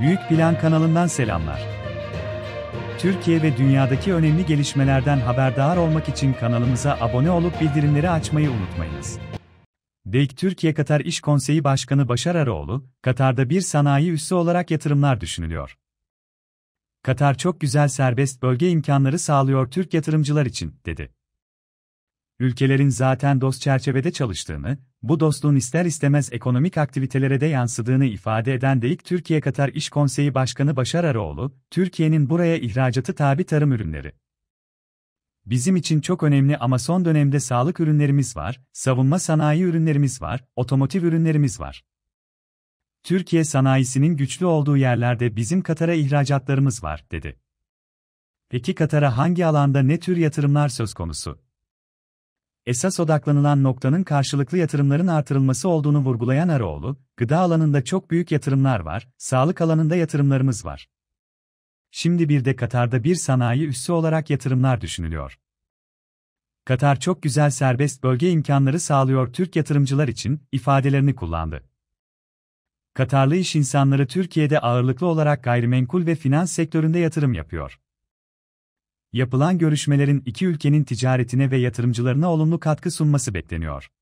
Büyük Plan kanalından selamlar. Türkiye ve dünyadaki önemli gelişmelerden haberdar olmak için kanalımıza abone olup bildirimleri açmayı unutmayınız. DEİK Türkiye Katar İş Konseyi Başkanı Başar Aroğlu, Katar'da bir sanayi üssü olarak yatırımlar düşünülüyor. Katar çok güzel serbest bölge imkanları sağlıyor Türk yatırımcılar için, dedi ülkelerin zaten dost çerçevede çalıştığını, bu dostluğun ister istemez ekonomik aktivitelere de yansıdığını ifade eden DEİK Türkiye Katar İş Konseyi Başkanı Başar Aroğlu, Türkiye'nin buraya ihracatı tabi tarım ürünleri. Bizim için çok önemli ama son dönemde sağlık ürünlerimiz var, savunma sanayi ürünlerimiz var, otomotiv ürünlerimiz var. Türkiye sanayisinin güçlü olduğu yerlerde bizim Katar'a ihracatlarımız var, dedi. Peki Katar'a hangi alanda ne tür yatırımlar söz konusu? esas odaklanılan noktanın karşılıklı yatırımların artırılması olduğunu vurgulayan Aroğlu, gıda alanında çok büyük yatırımlar var, sağlık alanında yatırımlarımız var. Şimdi bir de Katar'da bir sanayi üssü olarak yatırımlar düşünülüyor. Katar çok güzel serbest bölge imkanları sağlıyor Türk yatırımcılar için ifadelerini kullandı. Katarlı iş insanları Türkiye'de ağırlıklı olarak gayrimenkul ve finans sektöründe yatırım yapıyor. Yapılan görüşmelerin iki ülkenin ticaretine ve yatırımcılarına olumlu katkı sunması bekleniyor.